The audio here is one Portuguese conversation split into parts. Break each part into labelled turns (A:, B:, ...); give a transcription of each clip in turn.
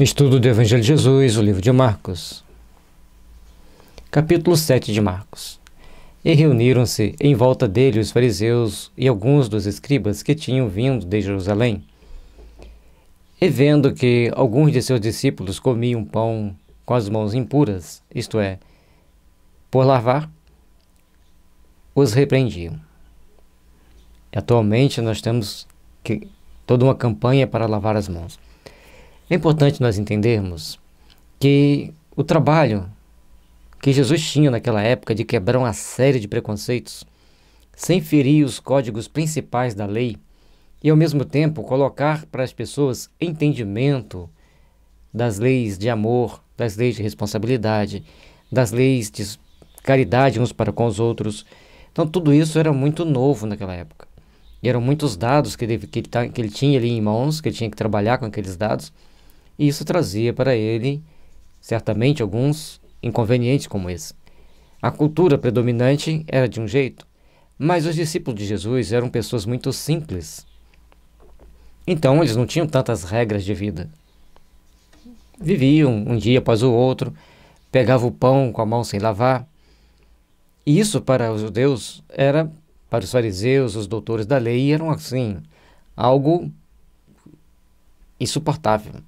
A: Estudo do Evangelho de Jesus, o livro de Marcos. Capítulo 7 de Marcos. E reuniram-se em volta dele os fariseus e alguns dos escribas que tinham vindo de Jerusalém. E vendo que alguns de seus discípulos comiam pão com as mãos impuras, isto é, por lavar, os repreendiam. Atualmente nós temos que, toda uma campanha para lavar as mãos. É importante nós entendermos que o trabalho que Jesus tinha naquela época de quebrar uma série de preconceitos, sem ferir os códigos principais da lei e, ao mesmo tempo, colocar para as pessoas entendimento das leis de amor, das leis de responsabilidade, das leis de caridade uns para com os outros. Então, tudo isso era muito novo naquela época. E eram muitos dados que ele, que ele, que ele tinha ali em mãos, que ele tinha que trabalhar com aqueles dados e isso trazia para ele, certamente, alguns inconvenientes como esse. A cultura predominante era de um jeito, mas os discípulos de Jesus eram pessoas muito simples. Então, eles não tinham tantas regras de vida. Viviam um dia após o outro, pegavam o pão com a mão sem lavar. E isso para os judeus era, para os fariseus, os doutores da lei, eram assim, algo insuportável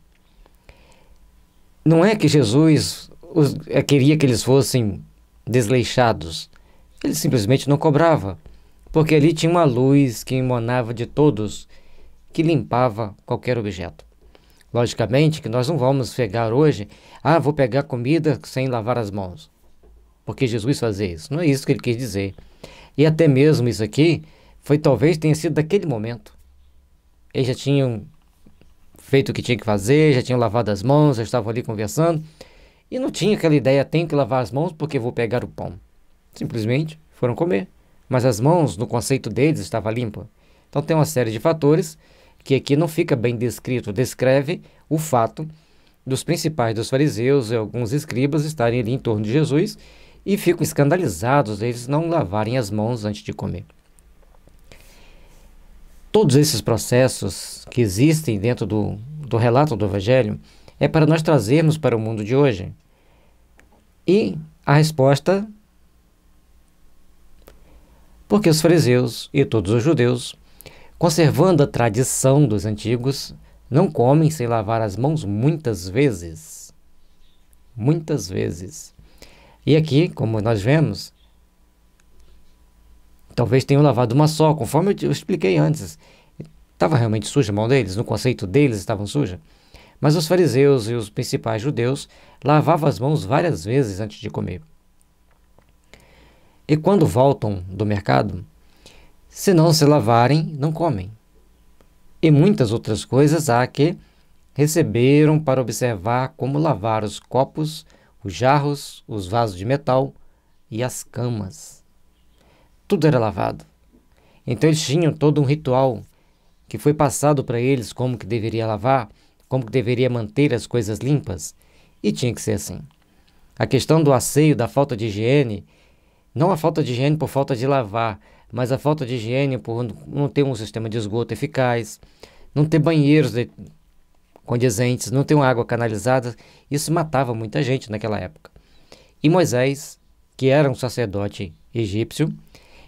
A: não é que Jesus os, é, queria que eles fossem desleixados. Ele simplesmente não cobrava, porque ali tinha uma luz que emanava de todos, que limpava qualquer objeto. Logicamente que nós não vamos pegar hoje, ah, vou pegar comida sem lavar as mãos. Porque Jesus fazia isso. Não é isso que ele quis dizer. E até mesmo isso aqui foi talvez tenha sido daquele momento. Eles já tinham feito o que tinha que fazer, já tinham lavado as mãos, já estavam ali conversando. E não tinha aquela ideia, tenho que lavar as mãos porque vou pegar o pão. Simplesmente foram comer. Mas as mãos, no conceito deles, estava limpa. Então tem uma série de fatores que aqui não fica bem descrito. Descreve o fato dos principais dos fariseus e alguns escribas estarem ali em torno de Jesus e ficam escandalizados eles não lavarem as mãos antes de comer todos esses processos que existem dentro do, do relato do Evangelho é para nós trazermos para o mundo de hoje. E a resposta. Porque os fariseus e todos os judeus, conservando a tradição dos antigos, não comem sem lavar as mãos muitas vezes. Muitas vezes. E aqui, como nós vemos, Talvez tenham lavado uma só, conforme eu, te, eu expliquei antes. Estava realmente suja a mão deles? No conceito deles estavam suja? Mas os fariseus e os principais judeus lavavam as mãos várias vezes antes de comer. E quando voltam do mercado, se não se lavarem, não comem. E muitas outras coisas há que receberam para observar como lavar os copos, os jarros, os vasos de metal e as camas tudo era lavado. Então eles tinham todo um ritual que foi passado para eles como que deveria lavar, como que deveria manter as coisas limpas, e tinha que ser assim. A questão do asseio, da falta de higiene, não a falta de higiene por falta de lavar, mas a falta de higiene por não ter um sistema de esgoto eficaz, não ter banheiros de... condizentes, não ter uma água canalizada, isso matava muita gente naquela época. E Moisés, que era um sacerdote egípcio,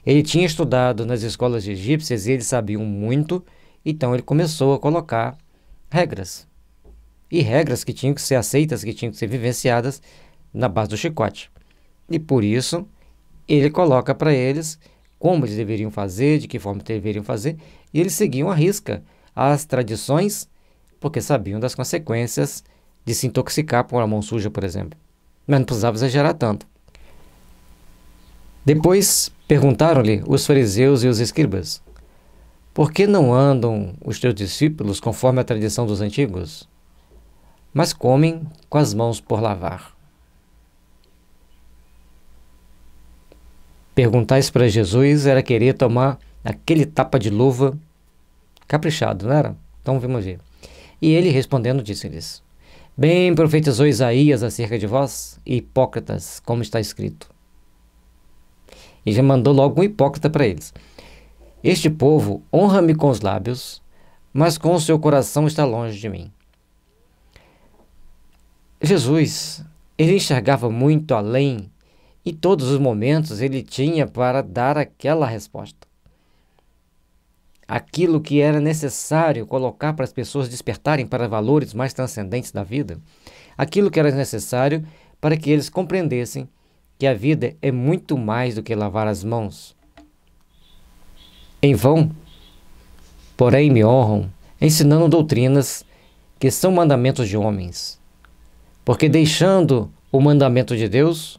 A: ele tinha estudado nas escolas egípcias e eles sabiam muito, então ele começou a colocar regras. E regras que tinham que ser aceitas, que tinham que ser vivenciadas na base do chicote. E por isso, ele coloca para eles como eles deveriam fazer, de que forma deveriam fazer, e eles seguiam à risca as tradições, porque sabiam das consequências de se intoxicar por uma mão suja, por exemplo. Mas não precisava exagerar tanto. Depois, Perguntaram-lhe os fariseus e os escribas: Por que não andam os teus discípulos conforme a tradição dos antigos? Mas comem com as mãos por lavar. Perguntais para Jesus era querer tomar aquele tapa de luva caprichado, não era? Então vamos ver. E ele respondendo disse-lhes: Bem profetizou Isaías acerca de vós, hipócritas, como está escrito. E já mandou logo um hipócrita para eles. Este povo honra-me com os lábios, mas com o seu coração está longe de mim. Jesus, ele enxergava muito além e todos os momentos ele tinha para dar aquela resposta. Aquilo que era necessário colocar para as pessoas despertarem para valores mais transcendentes da vida, aquilo que era necessário para que eles compreendessem que a vida é muito mais do que lavar as mãos. Em vão, porém, me honram ensinando doutrinas que são mandamentos de homens. Porque deixando o mandamento de Deus,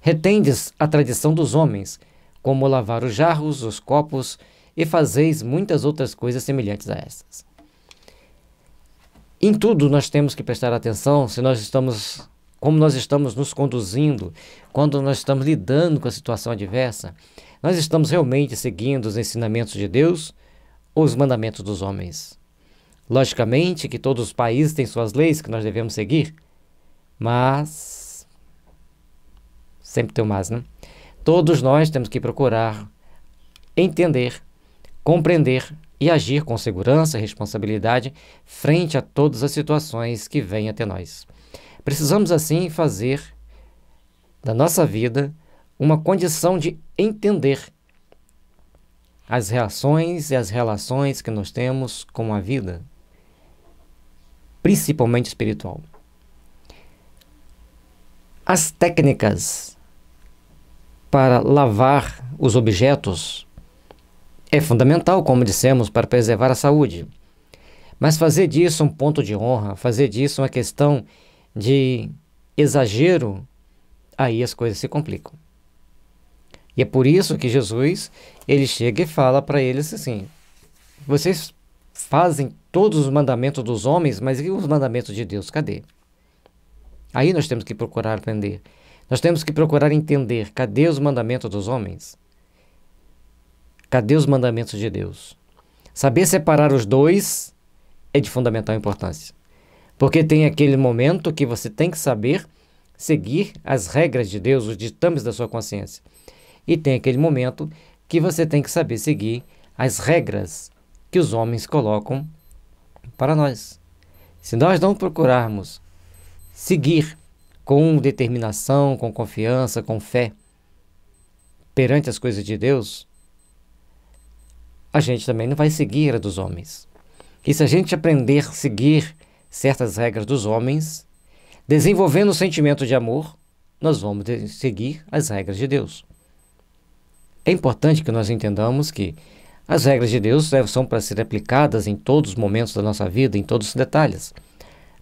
A: retendes a tradição dos homens, como lavar os jarros, os copos e fazeis muitas outras coisas semelhantes a estas. Em tudo nós temos que prestar atenção se nós estamos como nós estamos nos conduzindo, quando nós estamos lidando com a situação adversa, nós estamos realmente seguindo os ensinamentos de Deus ou os mandamentos dos homens. Logicamente que todos os países têm suas leis que nós devemos seguir, mas sempre tem o mais, né? Todos nós temos que procurar entender, compreender e agir com segurança e responsabilidade frente a todas as situações que vêm até nós. Precisamos, assim, fazer da nossa vida uma condição de entender as reações e as relações que nós temos com a vida, principalmente espiritual. As técnicas para lavar os objetos é fundamental, como dissemos, para preservar a saúde. Mas fazer disso um ponto de honra, fazer disso uma questão de exagero, aí as coisas se complicam. E é por isso que Jesus, ele chega e fala para eles assim: vocês fazem todos os mandamentos dos homens, mas e os mandamentos de Deus? Cadê? Aí nós temos que procurar aprender. Nós temos que procurar entender: cadê os mandamentos dos homens? Cadê os mandamentos de Deus? Saber separar os dois é de fundamental importância. Porque tem aquele momento que você tem que saber seguir as regras de Deus, os ditames da sua consciência. E tem aquele momento que você tem que saber seguir as regras que os homens colocam para nós. Se nós não procurarmos seguir com determinação, com confiança, com fé perante as coisas de Deus, a gente também não vai seguir a dos homens. E se a gente aprender a seguir certas regras dos homens, desenvolvendo o sentimento de amor, nós vamos seguir as regras de Deus. É importante que nós entendamos que as regras de Deus são para ser aplicadas em todos os momentos da nossa vida, em todos os detalhes.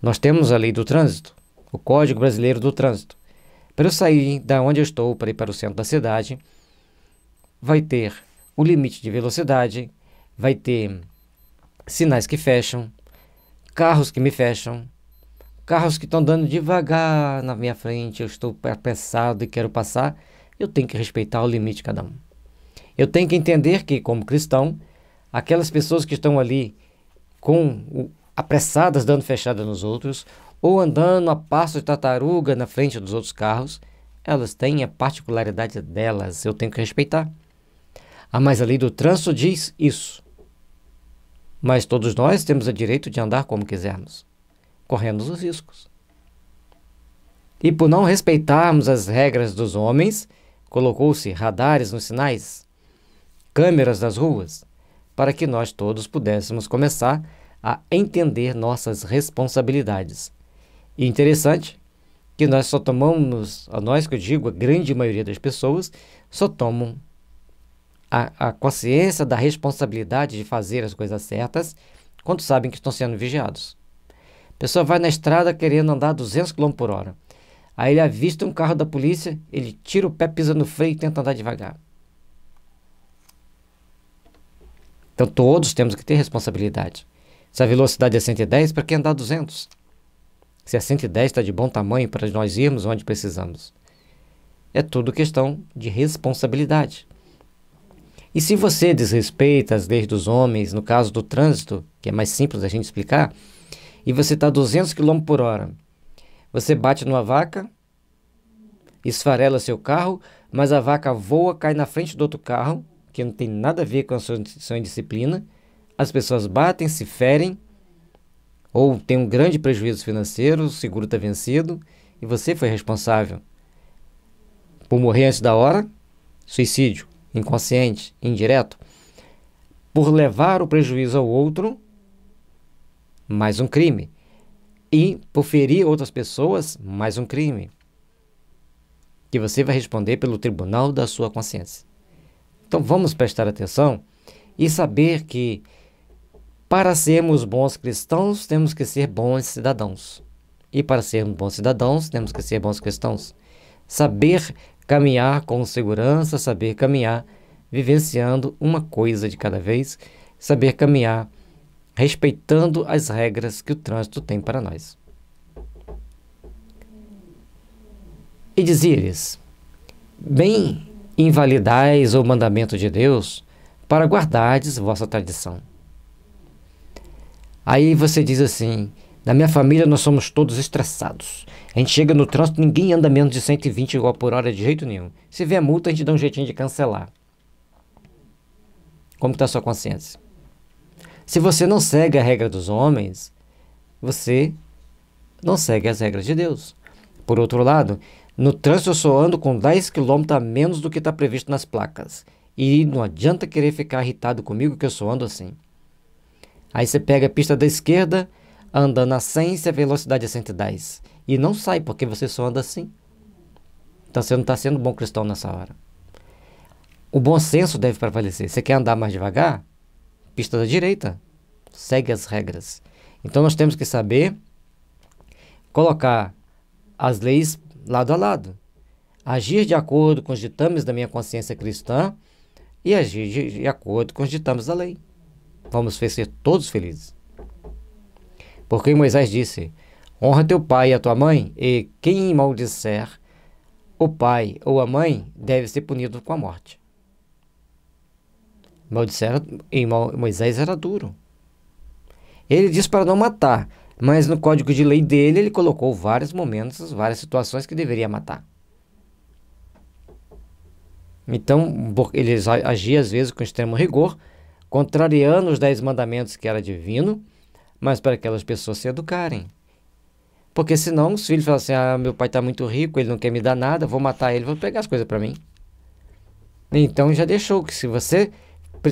A: Nós temos a lei do trânsito, o Código Brasileiro do Trânsito. Para eu sair da onde eu estou para ir para o centro da cidade, vai ter o limite de velocidade, vai ter sinais que fecham, carros que me fecham, carros que estão dando devagar na minha frente, eu estou apressado e quero passar, eu tenho que respeitar o limite de cada um. Eu tenho que entender que, como cristão, aquelas pessoas que estão ali com apressadas dando fechada nos outros ou andando a passo de tartaruga na frente dos outros carros, elas têm a particularidade delas, eu tenho que respeitar. Ah, mas a lei do trânsito diz isso. Mas todos nós temos o direito de andar como quisermos, correndo os riscos. E por não respeitarmos as regras dos homens, colocou-se radares nos sinais, câmeras nas ruas, para que nós todos pudéssemos começar a entender nossas responsabilidades. E interessante que nós só tomamos, a nós que eu digo, a grande maioria das pessoas só tomam a, a consciência da responsabilidade de fazer as coisas certas quando sabem que estão sendo vigiados. A pessoa vai na estrada querendo andar 200 km por hora. Aí ele avista um carro da polícia, ele tira o pé, pisa no freio e tenta andar devagar. Então todos temos que ter responsabilidade. Se a velocidade é 110, para que andar 200? Se a 110 está de bom tamanho para nós irmos onde precisamos. É tudo questão de responsabilidade. E se você desrespeita as leis dos homens, no caso do trânsito, que é mais simples da gente explicar, e você está a 200 km por hora, você bate numa vaca, esfarela seu carro, mas a vaca voa, cai na frente do outro carro, que não tem nada a ver com a sua, sua indisciplina, as pessoas batem, se ferem, ou tem um grande prejuízo financeiro, o seguro está vencido, e você foi responsável por morrer antes da hora, suicídio inconsciente, indireto, por levar o prejuízo ao outro, mais um crime. E por ferir outras pessoas, mais um crime. Que você vai responder pelo tribunal da sua consciência. Então vamos prestar atenção e saber que para sermos bons cristãos, temos que ser bons cidadãos. E para sermos bons cidadãos, temos que ser bons cristãos. Saber caminhar com segurança, saber caminhar, vivenciando uma coisa de cada vez, saber caminhar respeitando as regras que o trânsito tem para nós. E dizia-lhes: Bem invalidais o mandamento de Deus para guardardes vossa tradição. Aí você diz assim: na minha família, nós somos todos estressados. A gente chega no trânsito, ninguém anda menos de 120 igual por hora de jeito nenhum. Se a multa, a gente dá um jeitinho de cancelar. Como está a sua consciência? Se você não segue a regra dos homens, você não segue as regras de Deus. Por outro lado, no trânsito eu só ando com 10 km a menos do que está previsto nas placas. E não adianta querer ficar irritado comigo que eu sou ando assim. Aí você pega a pista da esquerda, andando a 100 se a velocidade é 110. E não sai, porque você só anda assim. Então você não está sendo bom cristão nessa hora. O bom senso deve prevalecer. Você quer andar mais devagar? Pista da direita. Segue as regras. Então nós temos que saber colocar as leis lado a lado. Agir de acordo com os ditames da minha consciência cristã e agir de, de acordo com os ditames da lei. Vamos ser todos felizes. Porque Moisés disse: Honra teu pai e a tua mãe, e quem maldisser o pai ou a mãe deve ser punido com a morte. Maldisser? e Moisés era duro. Ele diz para não matar, mas no código de lei dele ele colocou vários momentos, várias situações que deveria matar. Então, ele agia às vezes com extremo rigor, contrariando os dez mandamentos que era divino, mas para aquelas pessoas se educarem. Porque senão os filhos falam assim: ah, meu pai está muito rico, ele não quer me dar nada, vou matar ele, vou pegar as coisas para mim. Então já deixou que se você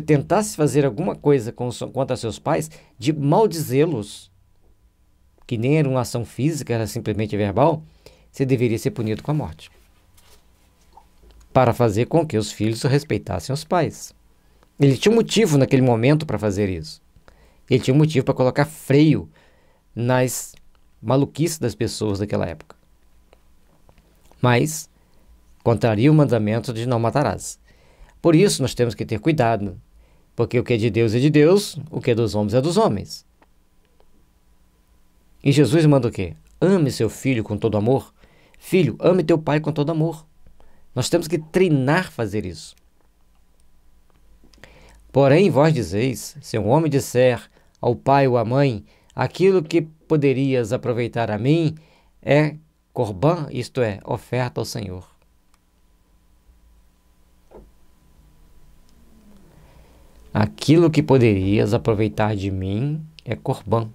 A: tentasse fazer alguma coisa contra seus pais, de maldizê-los, que nem era uma ação física, era simplesmente verbal, você deveria ser punido com a morte. Para fazer com que os filhos respeitassem os pais. Ele tinha um motivo naquele momento para fazer isso. Ele tinha um motivo para colocar freio nas maluquices das pessoas daquela época. Mas contraria o mandamento de não matarás. Por isso nós temos que ter cuidado, porque o que é de Deus é de Deus, o que é dos homens é dos homens. E Jesus manda o quê? Ame seu filho com todo amor. Filho, ame teu pai com todo amor. Nós temos que treinar fazer isso. Porém, vós dizeis: se um homem disser ao pai ou à mãe, aquilo que poderias aproveitar a mim é corban, isto é, oferta ao Senhor. Aquilo que poderias aproveitar de mim é corban,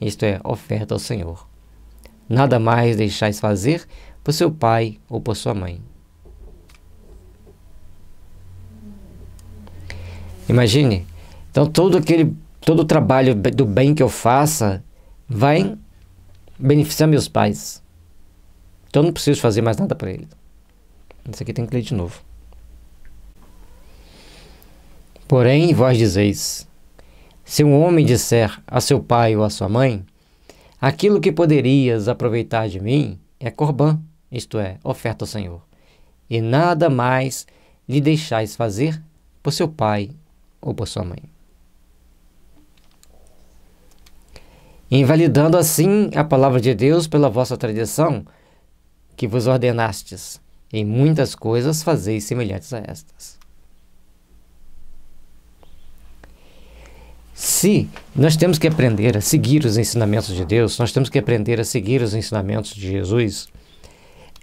A: isto é, oferta ao Senhor. Nada mais deixais fazer por seu pai ou por sua mãe. Imagine, então todo aquele todo o trabalho do bem que eu faça vai hum. beneficiar meus pais. Então eu não preciso fazer mais nada para eles. Isso aqui tem que ler de novo. Porém, vós dizeis: se um homem disser a seu pai ou a sua mãe, aquilo que poderias aproveitar de mim é corbã, isto é, oferta ao Senhor, e nada mais lhe deixais fazer por seu pai ou por sua mãe. invalidando assim a palavra de Deus pela vossa tradição, que vos ordenastes. Em muitas coisas fazeis semelhantes a estas. Se nós temos que aprender a seguir os ensinamentos de Deus, nós temos que aprender a seguir os ensinamentos de Jesus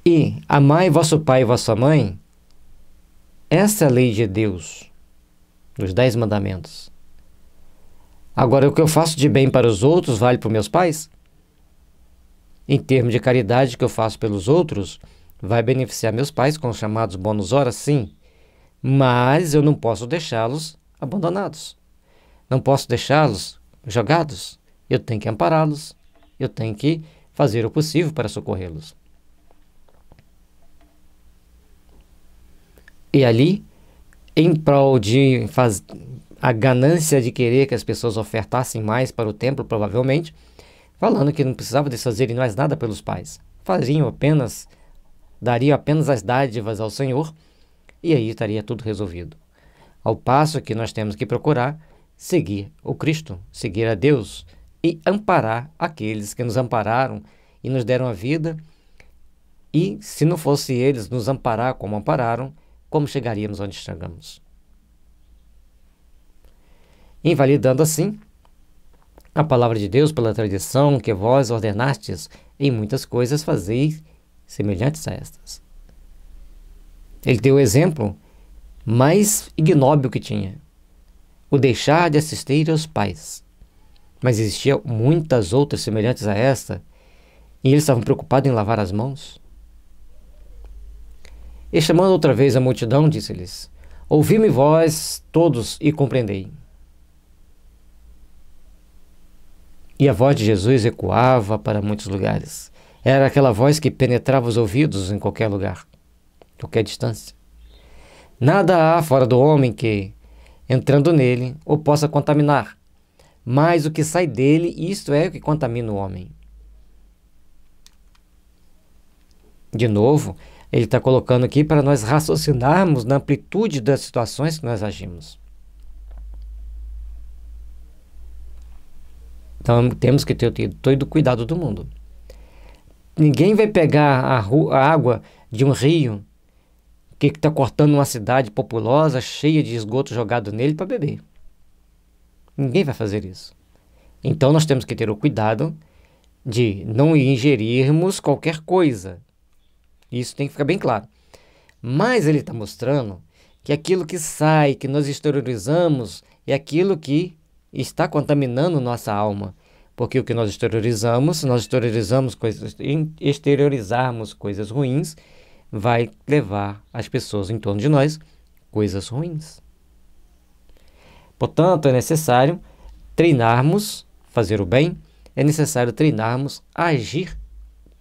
A: e amai vosso pai e vossa mãe, essa é a lei de Deus, dos Dez Mandamentos. Agora, o que eu faço de bem para os outros vale para meus pais? Em termos de caridade que eu faço pelos outros, vai beneficiar meus pais com os chamados bônus horas, sim, mas eu não posso deixá-los abandonados. Não posso deixá-los jogados. Eu tenho que ampará-los. Eu tenho que fazer o possível para socorrê-los. E ali, em prol de faz, a ganância de querer que as pessoas ofertassem mais para o templo, provavelmente, falando que não precisava de e mais nada pelos pais. Faziam apenas, dariam apenas as dádivas ao Senhor e aí estaria tudo resolvido. Ao passo que nós temos que procurar seguir o Cristo, seguir a Deus e amparar aqueles que nos ampararam e nos deram a vida. E se não fosse eles nos amparar como ampararam, como chegaríamos onde chegamos? invalidando assim a palavra de Deus pela tradição que vós ordenastes em muitas coisas fazeis semelhantes a estas. Ele deu o exemplo mais ignóbil que tinha, o deixar de assistir aos pais. Mas existiam muitas outras semelhantes a esta, e eles estavam preocupados em lavar as mãos. E chamando outra vez a multidão, disse-lhes: Ouvi-me vós todos e compreendei. E a voz de Jesus ecoava para muitos lugares. Era aquela voz que penetrava os ouvidos em qualquer lugar, qualquer distância. Nada há fora do homem que, entrando nele, o possa contaminar. Mas o que sai dele, isto é o que contamina o homem. De novo, ele está colocando aqui para nós raciocinarmos na amplitude das situações que nós agimos. Então temos que ter todo o cuidado do mundo. Ninguém vai pegar a, rua, a água de um rio que está cortando uma cidade populosa, cheia de esgoto jogado nele para beber. Ninguém vai fazer isso. Então nós temos que ter o cuidado de não ingerirmos qualquer coisa. Isso tem que ficar bem claro. Mas ele está mostrando que aquilo que sai, que nós exteriorizamos, é aquilo que está contaminando nossa alma. Porque o que nós exteriorizamos, nós exteriorizamos coisas, exteriorizarmos coisas ruins, vai levar as pessoas em torno de nós coisas ruins. Portanto, é necessário treinarmos fazer o bem, é necessário treinarmos a agir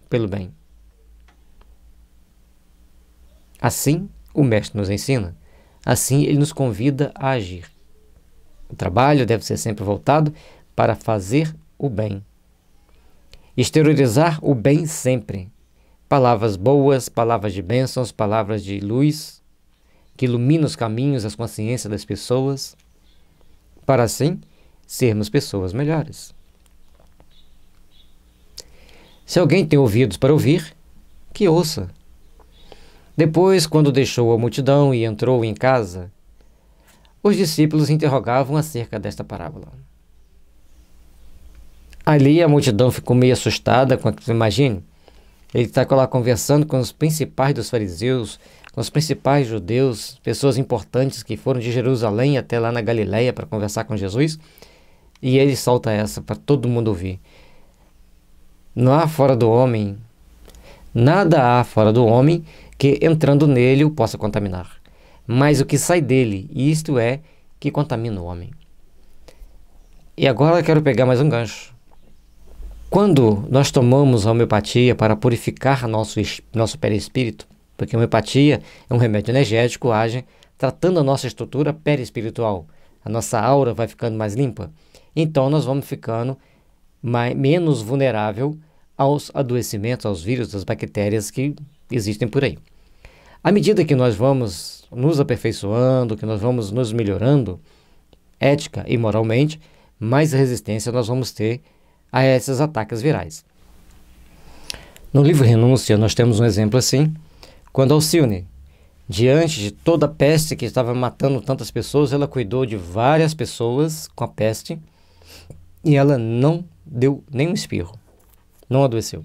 A: pelo bem. Assim, o Mestre nos ensina, assim, ele nos convida a agir. O trabalho deve ser sempre voltado para fazer o bem. Exteriorizar o bem sempre. Palavras boas, palavras de bênçãos, palavras de luz, que ilumina os caminhos, as consciências das pessoas, para assim sermos pessoas melhores. Se alguém tem ouvidos para ouvir, que ouça. Depois, quando deixou a multidão e entrou em casa, os discípulos interrogavam acerca desta parábola. Ali a multidão ficou meio assustada com aquilo. Imagine, ele está lá conversando com os principais dos fariseus, com os principais judeus, pessoas importantes que foram de Jerusalém até lá na Galiléia para conversar com Jesus. E ele solta essa para todo mundo ouvir. Não há fora do homem, nada há fora do homem que entrando nele o possa contaminar mas o que sai dele, isto é que contamina o homem. E agora eu quero pegar mais um gancho. Quando nós tomamos a homeopatia para purificar nosso, nosso perispírito, porque a homeopatia é um remédio energético, age tratando a nossa estrutura perispiritual. A nossa aura vai ficando mais limpa. Então nós vamos ficando mais, menos vulnerável aos adoecimentos, aos vírus, às bactérias que existem por aí. À medida que nós vamos nos aperfeiçoando, que nós vamos nos melhorando, ética e moralmente, mais resistência nós vamos ter a esses ataques virais. No livro Renúncia, nós temos um exemplo assim, quando Alcione, diante de toda a peste que estava matando tantas pessoas, ela cuidou de várias pessoas com a peste e ela não deu nenhum espirro, não adoeceu,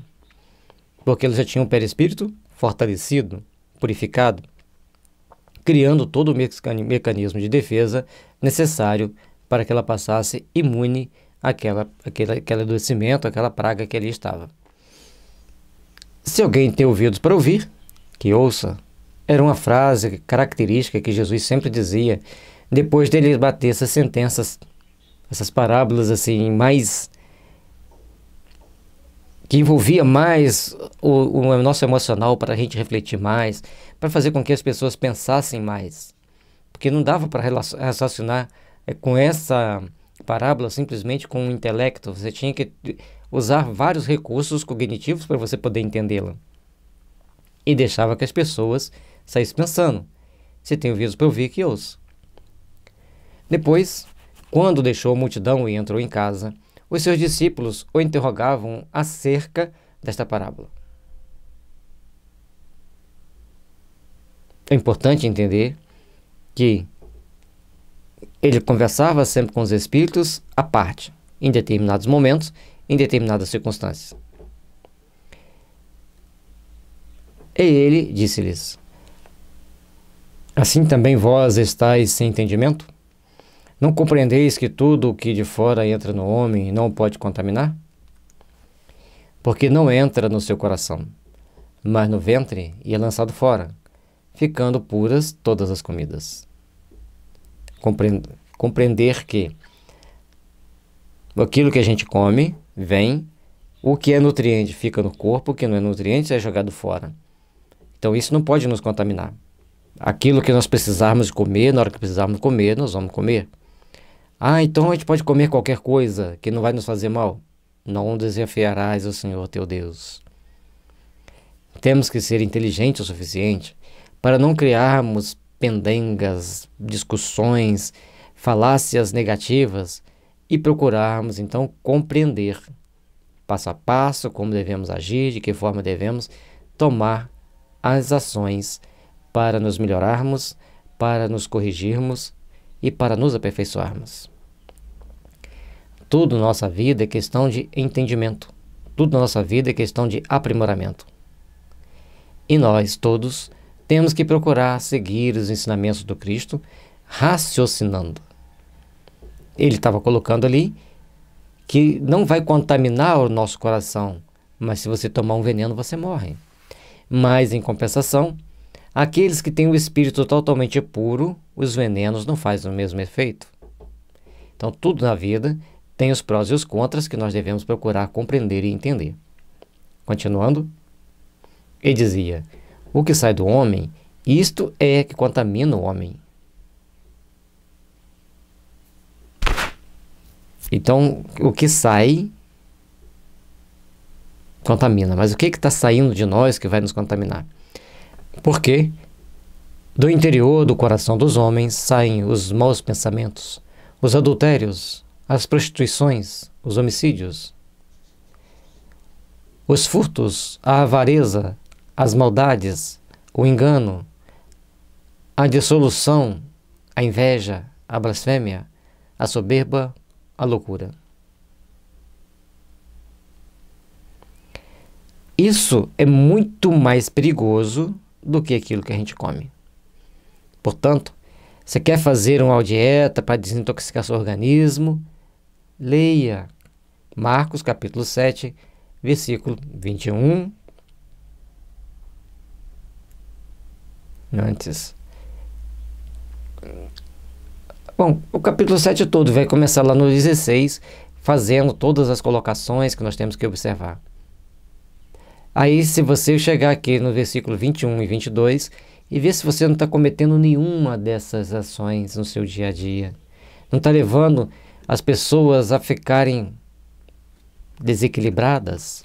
A: porque ela já tinha um perispírito fortalecido, purificado, criando todo o mecanismo de defesa necessário para que ela passasse imune àquela, àquele, àquele adoecimento, àquela praga que ali estava. Se alguém tem ouvidos para ouvir, que ouça. Era uma frase característica que Jesus sempre dizia depois dele bater essas sentenças, essas parábolas assim mais que envolvia mais o, o nosso emocional para a gente refletir mais, para fazer com que as pessoas pensassem mais. Porque não dava para raciocinar eh, com essa parábola simplesmente com o intelecto. Você tinha que usar vários recursos cognitivos para você poder entendê-la. E deixava que as pessoas saíssem pensando. Se tem ouvidos para ouvir, que ouço. Depois, quando deixou a multidão e entrou em casa, os seus discípulos o interrogavam acerca desta parábola. É importante entender que ele conversava sempre com os espíritos à parte, em determinados momentos, em determinadas circunstâncias. E ele disse-lhes: Assim também vós estáis sem entendimento? Não compreendeis que tudo o que de fora entra no homem não pode contaminar? Porque não entra no seu coração, mas no ventre e é lançado fora, ficando puras todas as comidas. Compreender que aquilo que a gente come vem, o que é nutriente fica no corpo, o que não é nutriente é jogado fora. Então isso não pode nos contaminar. Aquilo que nós precisarmos comer, na hora que precisarmos comer, nós vamos comer. Ah, então a gente pode comer qualquer coisa que não vai nos fazer mal? Não desafiarás o Senhor teu Deus. Temos que ser inteligentes o suficiente para não criarmos pendengas, discussões, falácias negativas e procurarmos então compreender passo a passo como devemos agir, de que forma devemos tomar as ações para nos melhorarmos, para nos corrigirmos e para nos aperfeiçoarmos. Tudo na nossa vida é questão de entendimento. Tudo na nossa vida é questão de aprimoramento. E nós todos temos que procurar seguir os ensinamentos do Cristo raciocinando. Ele estava colocando ali que não vai contaminar o nosso coração, mas se você tomar um veneno, você morre. Mas, em compensação, Aqueles que têm o espírito totalmente puro, os venenos não fazem o mesmo efeito. Então, tudo na vida tem os prós e os contras que nós devemos procurar compreender e entender. Continuando, ele dizia: O que sai do homem, isto é que contamina o homem. Então, o que sai contamina, mas o que é está saindo de nós que vai nos contaminar? Porque do interior do coração dos homens saem os maus pensamentos, os adultérios, as prostituições, os homicídios, os furtos, a avareza, as maldades, o engano, a dissolução, a inveja, a blasfêmia, a soberba, a loucura. Isso é muito mais perigoso do que aquilo que a gente come. Portanto, você quer fazer uma dieta para desintoxicar seu organismo? Leia Marcos capítulo 7, versículo 21. Antes. Bom, o capítulo 7 todo vai começar lá no 16, fazendo todas as colocações que nós temos que observar. Aí, se você chegar aqui no versículo 21 e 22 e ver se você não está cometendo nenhuma dessas ações no seu dia a dia, não está levando as pessoas a ficarem desequilibradas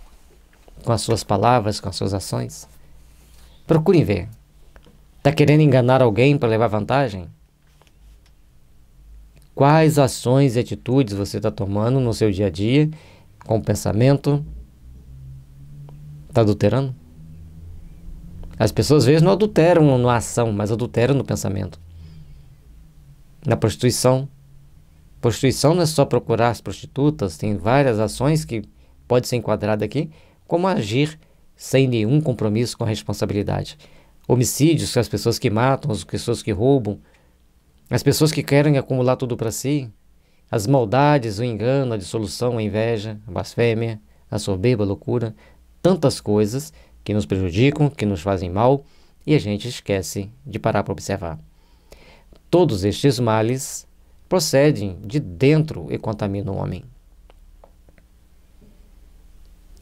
A: com as suas palavras, com as suas ações. Procurem ver. Está querendo enganar alguém para levar vantagem? Quais ações e atitudes você está tomando no seu dia a dia, com o pensamento, Está adulterando? As pessoas às vezes não adulteram na ação, mas adulteram no pensamento. Na prostituição. Prostituição não é só procurar as prostitutas, tem várias ações que pode ser enquadrada aqui, como agir sem nenhum compromisso com a responsabilidade. Homicídios, as pessoas que matam, as pessoas que roubam, as pessoas que querem acumular tudo para si, as maldades, o engano, a dissolução, a inveja, a blasfêmia, a soberba, a loucura, tantas coisas que nos prejudicam, que nos fazem mal e a gente esquece de parar para observar. Todos estes males procedem de dentro e contaminam o homem.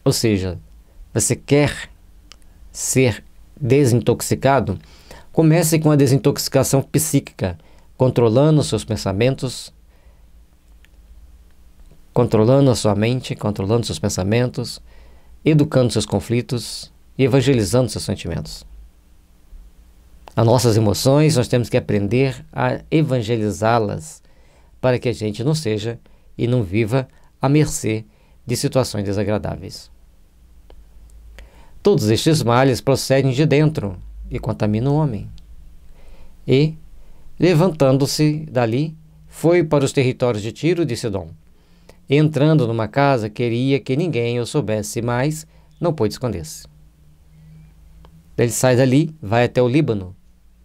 A: Ou seja, você quer ser desintoxicado? Comece com a desintoxicação psíquica, controlando seus pensamentos, controlando a sua mente, controlando seus pensamentos, educando seus conflitos e evangelizando seus sentimentos. As nossas emoções, nós temos que aprender a evangelizá-las para que a gente não seja e não viva à mercê de situações desagradáveis. Todos estes males procedem de dentro e contaminam o homem. E, levantando-se dali, foi para os territórios de Tiro de Sidom. Entrando numa casa, queria que ninguém o soubesse, mas não pôde esconder-se. Ele sai dali, vai até o Líbano.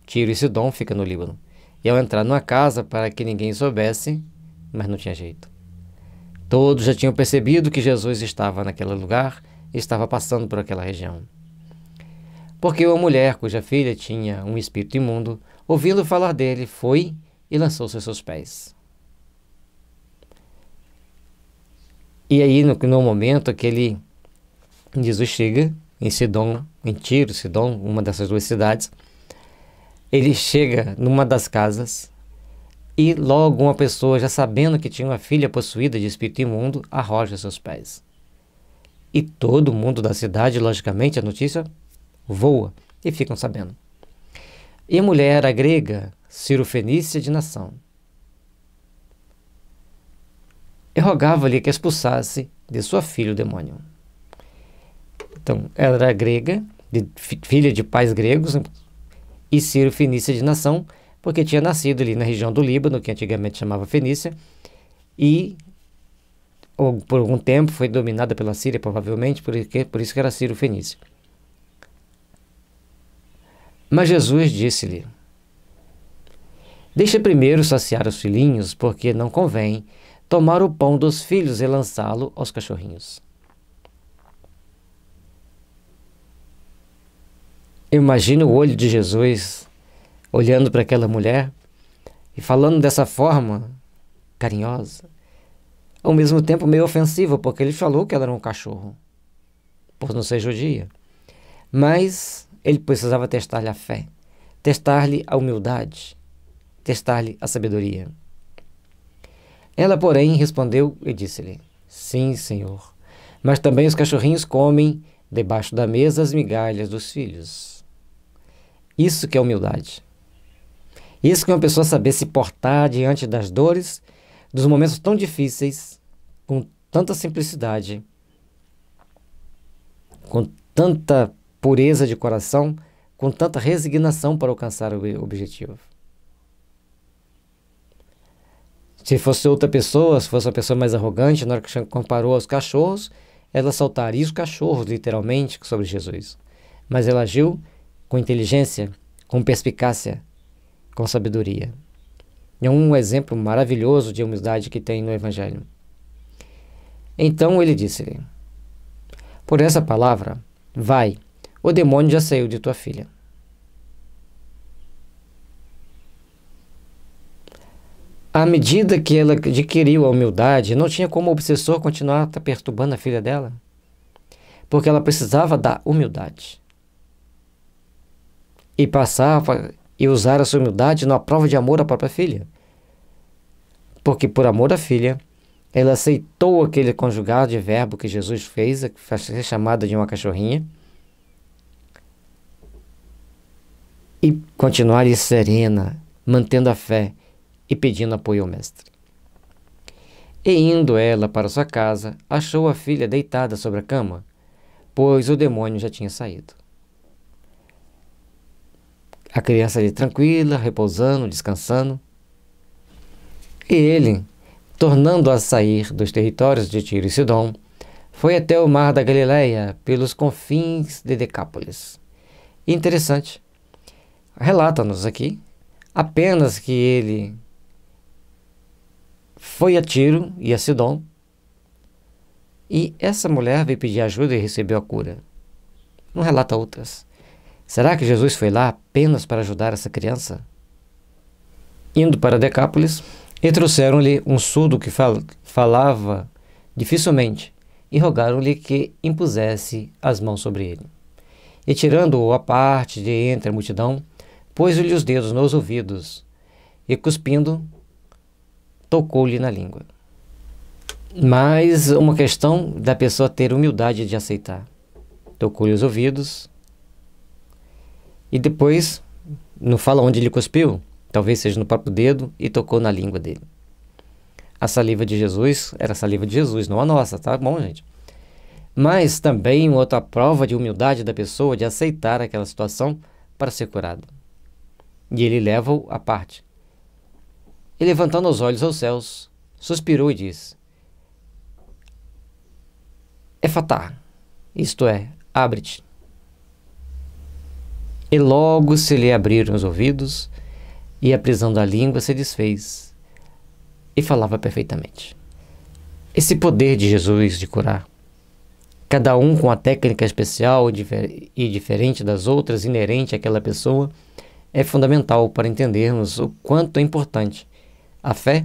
A: Tiro e Sidom fica no Líbano. E ao entrar numa casa para que ninguém soubesse, mas não tinha jeito. Todos já tinham percebido que Jesus estava naquele lugar e estava passando por aquela região. Porque uma mulher cuja filha tinha um espírito imundo, ouvindo falar dele, foi e lançou-se aos seus pés. E aí, no, no momento que ele, Jesus chega em Sidom, em Tiro, Sidom, uma dessas duas cidades, ele chega numa das casas e logo uma pessoa, já sabendo que tinha uma filha possuída de espírito imundo, arroja seus pés. E todo mundo da cidade, logicamente, a notícia voa e ficam sabendo. E a mulher era grega, cirofenícia de nação. e rogava-lhe que expulsasse de sua filha o demônio. Então, ela era grega, de, filha de pais gregos, e Ciro fenícia de nação, porque tinha nascido ali na região do Líbano, que antigamente chamava Fenícia, e ou, por algum tempo foi dominada pela Síria, provavelmente, porque, por isso que era Ciro fenícia. Mas Jesus disse-lhe: Deixa primeiro saciar os filhinhos, porque não convém tomar o pão dos filhos e lançá-lo aos cachorrinhos. Eu imagino o olho de Jesus olhando para aquela mulher e falando dessa forma carinhosa, ao mesmo tempo meio ofensiva, porque ele falou que ela era um cachorro, por não ser judia. Mas ele precisava testar-lhe a fé, testar-lhe a humildade, testar-lhe a sabedoria. Ela, porém, respondeu e disse-lhe: Sim, senhor. Mas também os cachorrinhos comem debaixo da mesa as migalhas dos filhos. Isso que é humildade. Isso que é uma pessoa saber se portar diante das dores, dos momentos tão difíceis, com tanta simplicidade, com tanta pureza de coração, com tanta resignação para alcançar o objetivo. Se fosse outra pessoa, se fosse uma pessoa mais arrogante, na hora que comparou aos cachorros, ela saltaria os cachorros, literalmente, sobre Jesus. Mas ela agiu com inteligência, com perspicácia, com sabedoria. É um exemplo maravilhoso de humildade que tem no Evangelho. Então ele disse-lhe: Por essa palavra, vai, o demônio já saiu de tua filha. à medida que ela adquiriu a humildade, não tinha como o obsessor continuar perturbando a filha dela, porque ela precisava da humildade e passava e usar a sua humildade na prova de amor à própria filha. Porque por amor à filha, ela aceitou aquele conjugado de verbo que Jesus fez, a ser chamada de uma cachorrinha, e continuar serena, mantendo a fé e pedindo apoio ao mestre. E indo ela para sua casa, achou a filha deitada sobre a cama, pois o demônio já tinha saído. A criança ali tranquila, repousando, descansando. E ele, tornando a sair dos territórios de Tiro e Sidom, foi até o mar da Galileia, pelos confins de Decápolis. Interessante. Relata-nos aqui apenas que ele foi a Tiro e a Sidom. E essa mulher veio pedir ajuda e recebeu a cura. Não relata outras. Será que Jesus foi lá apenas para ajudar essa criança? Indo para Decápolis, e trouxeram-lhe um surdo que fal falava dificilmente, e rogaram-lhe que impusesse as mãos sobre ele. E tirando-o à parte de entre a multidão, pôs-lhe os dedos nos ouvidos, e cuspindo, tocou-lhe na língua. Mas uma questão da pessoa ter humildade de aceitar. Tocou-lhe os ouvidos e depois não fala onde ele cuspiu, talvez seja no próprio dedo e tocou na língua dele. A saliva de Jesus era a saliva de Jesus, não a nossa, tá bom, gente? Mas também outra prova de humildade da pessoa de aceitar aquela situação para ser curado. E ele leva-o à parte. E levantando os olhos aos céus, suspirou e disse: É fatal, isto é, abre-te. E logo se lhe abriram os ouvidos, e a prisão da língua se desfez, e falava perfeitamente. Esse poder de Jesus de curar, cada um com a técnica especial e diferente das outras, inerente àquela pessoa, é fundamental para entendermos o quanto é importante a fé,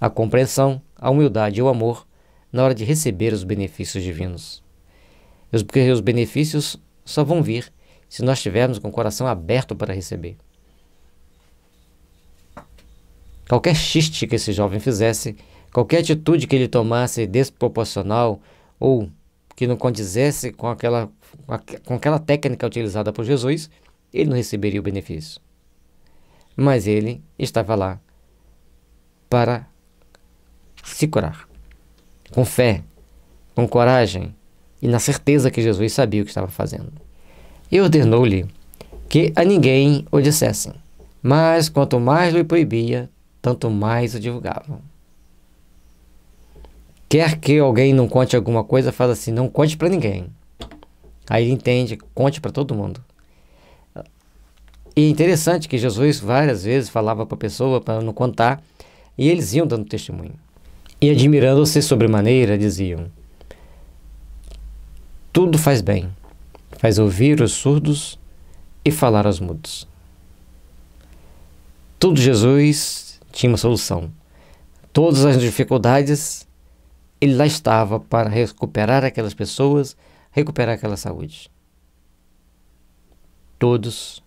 A: a compreensão, a humildade e o amor na hora de receber os benefícios divinos. Porque os benefícios só vão vir se nós estivermos com o coração aberto para receber. Qualquer xiste que esse jovem fizesse, qualquer atitude que ele tomasse desproporcional ou que não condizesse com aquela, com aquela técnica utilizada por Jesus, ele não receberia o benefício. Mas ele estava lá para se curar. Com fé, com coragem e na certeza que Jesus sabia o que estava fazendo. E ordenou-lhe que a ninguém o dissessem, mas quanto mais lhe proibia, tanto mais o divulgavam. Quer que alguém não conte alguma coisa, faça assim: não conte para ninguém. Aí ele entende, conte para todo mundo. E é interessante que Jesus várias vezes falava para a pessoa para não contar, e eles iam dando testemunho. E admirando-se sobremaneira, diziam: Tudo faz bem, faz ouvir os surdos e falar aos mudos. Tudo Jesus tinha uma solução. Todas as dificuldades, ele lá estava para recuperar aquelas pessoas, recuperar aquela saúde. Todos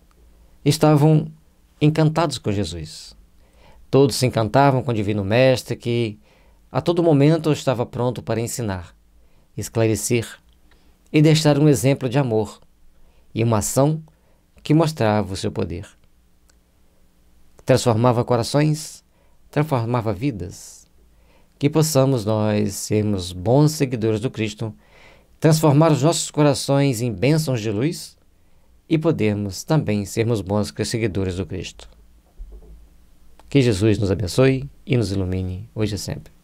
A: estavam encantados com Jesus. Todos se encantavam com o Divino Mestre que a todo momento estava pronto para ensinar, esclarecer e deixar um exemplo de amor e uma ação que mostrava o seu poder. Transformava corações, transformava vidas. Que possamos nós sermos bons seguidores do Cristo, transformar os nossos corações em bênçãos de luz e podermos também sermos bons seguidores do Cristo. Que Jesus nos abençoe e nos ilumine hoje e sempre.